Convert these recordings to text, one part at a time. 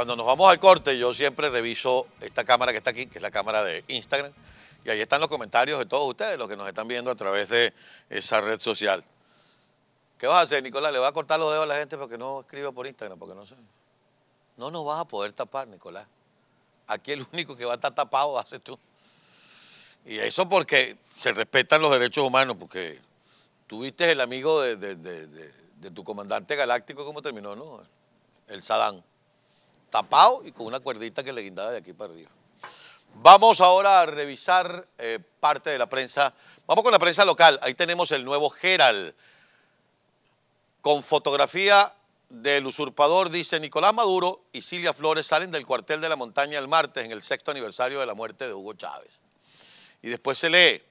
Cuando nos vamos al corte, yo siempre reviso esta cámara que está aquí, que es la cámara de Instagram, y ahí están los comentarios de todos ustedes, los que nos están viendo a través de esa red social. ¿Qué vas a hacer, Nicolás? ¿Le vas a cortar los dedos a la gente porque no escriba por Instagram? Porque no sé. No nos vas a poder tapar, Nicolás. Aquí el único que va a estar tapado va a ser tú. Y eso porque se respetan los derechos humanos, porque tuviste el amigo de, tu comandante galáctico, ¿cómo terminó, no? El Sadán tapado y con una cuerdita que le guindaba de aquí para arriba. Vamos ahora a revisar eh, parte de la prensa. Vamos con la prensa local. Ahí tenemos el nuevo Gerald. Con fotografía del usurpador, dice Nicolás Maduro y Silvia Flores salen del cuartel de la montaña el martes en el sexto aniversario de la muerte de Hugo Chávez. Y después se lee,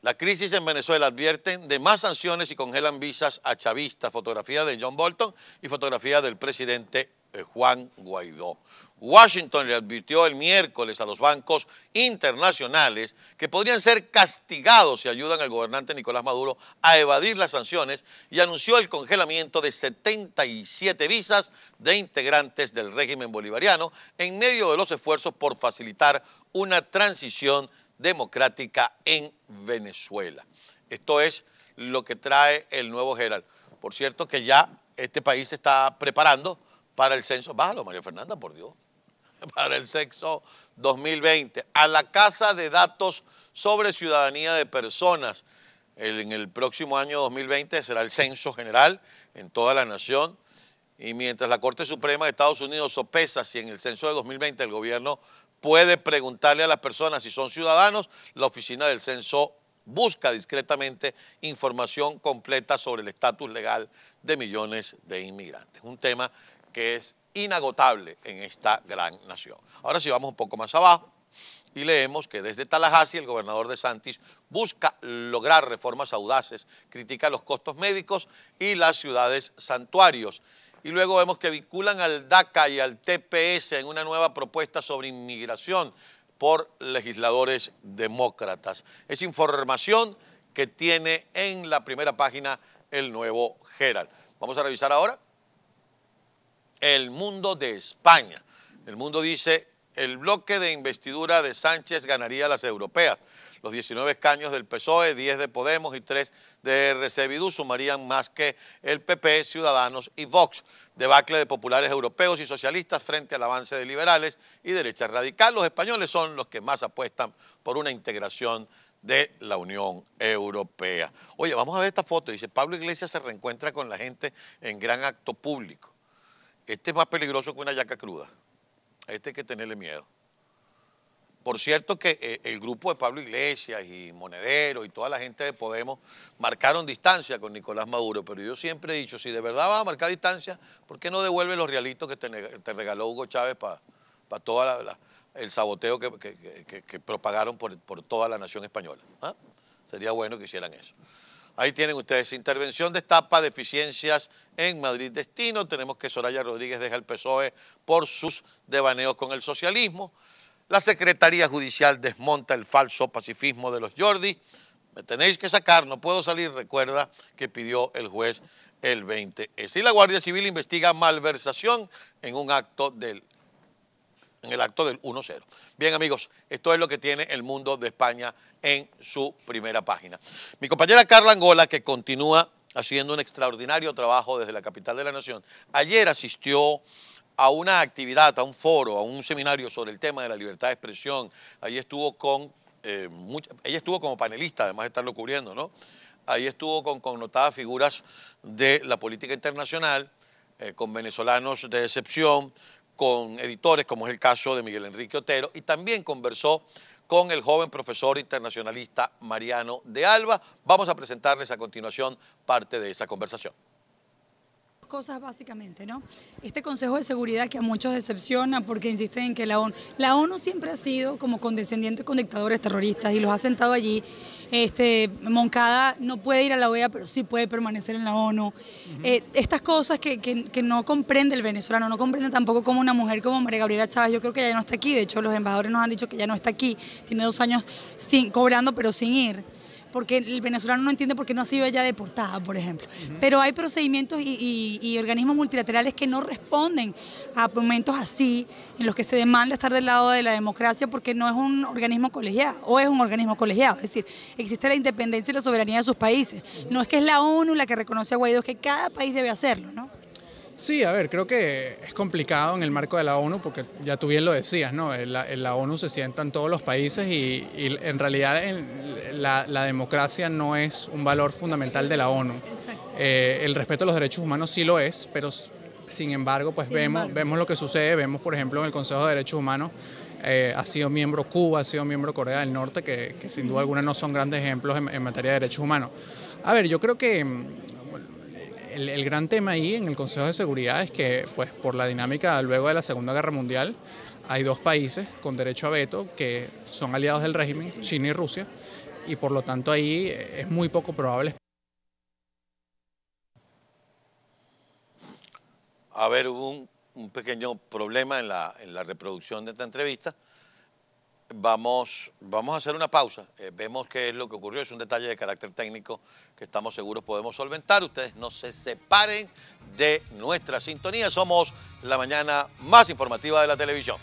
la crisis en Venezuela advierten de más sanciones y congelan visas a chavistas. Fotografía de John Bolton y fotografía del presidente eh, Juan Guaidó. Washington le advirtió el miércoles a los bancos internacionales que podrían ser castigados si ayudan al gobernante Nicolás Maduro a evadir las sanciones y anunció el congelamiento de 77 visas de integrantes del régimen bolivariano en medio de los esfuerzos por facilitar una transición democrática en Venezuela. Esto es lo que trae el nuevo Gerald. Por cierto que ya este país se está preparando para el censo, bájalo María Fernanda, por Dios, para el censo 2020, a la Casa de Datos sobre Ciudadanía de Personas. en el próximo año 2020 será el censo general en toda la nación. Y mientras la Corte Suprema de Estados Unidos sopesa si en el censo de 2020 el gobierno puede preguntarle a las personas si son ciudadanos, la oficina del censo busca discretamente información completa sobre el estatus legal de millones de inmigrantes. Un tema que es inagotable en esta gran nación. Ahora sí, vamos un poco más abajo y leemos que desde Tallahassee el gobernador de Santis busca lograr reformas audaces, critica los costos médicos y las ciudades santuarios. Y luego vemos que vinculan al DACA y al TPS en una nueva propuesta sobre inmigración por legisladores demócratas. Es información que tiene en la primera página el nuevo Herald. Vamos a revisar ahora el Mundo de España. El Mundo dice, el bloque de investidura de Sánchez ganaría las europeas. Los 19 escaños del PSOE, 10 de Podemos y 3 de Recebidú sumarían más que el PP, Ciudadanos y Vox. Debacle de populares europeos y socialistas frente al avance de liberales y derecha radical. Los españoles son los que más apuestan por una integración de la Unión Europea. Oye, vamos a ver esta foto. Dice, Pablo Iglesias se reencuentra con la gente en gran acto público. Este es más peligroso que una yaca cruda. este hay que tenerle miedo. Por cierto que eh, el grupo de Pablo Iglesias y Monedero y toda la gente de Podemos marcaron distancia con Nicolás Maduro, pero yo siempre he dicho, si de verdad va a marcar distancia, ¿por qué no devuelve los realitos que te, regaló Hugo Chávez para todo el saboteo que, propagaron por, toda la nación española? ¿Ah? Sería bueno que hicieran eso. Ahí tienen ustedes intervención de de deficiencias en Madrid Destino. Tenemos que Soraya Rodríguez deja el PSOE por sus devaneos con el socialismo. La Secretaría Judicial desmonta el falso pacifismo de los Jordi. Me tenéis que sacar, no puedo salir, recuerda que pidió el juez el 20S. E. Y la Guardia Civil investiga malversación en un acto del en el acto del 1-0. Bien amigos, esto es lo que tiene el mundo de España en su primera página. Mi compañera Carla Angola, que continúa haciendo un extraordinario trabajo desde la capital de la nación, ayer asistió a una actividad, a un foro, a un seminario sobre el tema de la libertad de expresión. Ahí estuvo con, eh, ella estuvo como panelista, además de estarlo cubriendo, ¿no? Ahí estuvo con connotadas figuras de la política internacional, eh, con venezolanos de excepción, con editores, como es el caso de Miguel Enrique Otero, y también conversó con el joven profesor internacionalista Mariano de Alba. Vamos a presentarles a continuación parte de esa conversación cosas básicamente, ¿no? Este Consejo de Seguridad que a muchos decepciona porque insisten en que la ONU, la ONU siempre ha sido como condescendiente con dictadores terroristas y los ha sentado allí. Este, Moncada no puede ir a la OEA, pero sí puede permanecer en la ONU. Eh, estas cosas que, no comprende el venezolano, no comprende tampoco como una mujer como María Gabriela Chávez, yo creo que ya no está aquí, de hecho los embajadores nos han dicho que ya no está aquí, tiene dos años sin, cobrando pero sin ir porque el venezolano no entiende por qué no ha sido ella deportada, por ejemplo. Pero hay procedimientos y, organismos multilaterales que no responden a momentos así, en los que se demanda estar del lado de la democracia porque no es un organismo colegiado, o es un organismo colegiado. Es decir, existe la independencia y la soberanía de sus países. No es que es la ONU la que reconoce a Guaidó, es que cada país debe hacerlo, ¿no? Sí, a ver, creo que es complicado en el marco de la ONU porque ya tú bien lo decías, ¿no? En la, ONU se sientan todos los países y, en realidad la, democracia no es un valor fundamental de la ONU. Exacto. Eh, el respeto a los derechos humanos sí lo es, pero sin embargo, pues vemos, vemos lo que sucede, vemos por ejemplo en el Consejo de Derechos Humanos eh, ha sido miembro Cuba, ha sido miembro Corea del Norte, que, sin duda alguna no son grandes ejemplos en, materia de derechos humanos. A ver, yo creo que mm, el, gran tema ahí en el Consejo de Seguridad es que, pues, por la dinámica luego de la Segunda Guerra Mundial, hay dos países con derecho a veto que son aliados del régimen, China y Rusia, y por lo tanto ahí eh, es muy poco probable. A ver, hubo un, pequeño problema en la reproducción de esta entrevista. Vamos, vamos a hacer una pausa. Eh, vemos qué es lo que ocurrió. Es un detalle de carácter técnico que estamos seguros podemos solventar. Ustedes no se separen de nuestra sintonía. Somos la mañana más informativa de la televisión.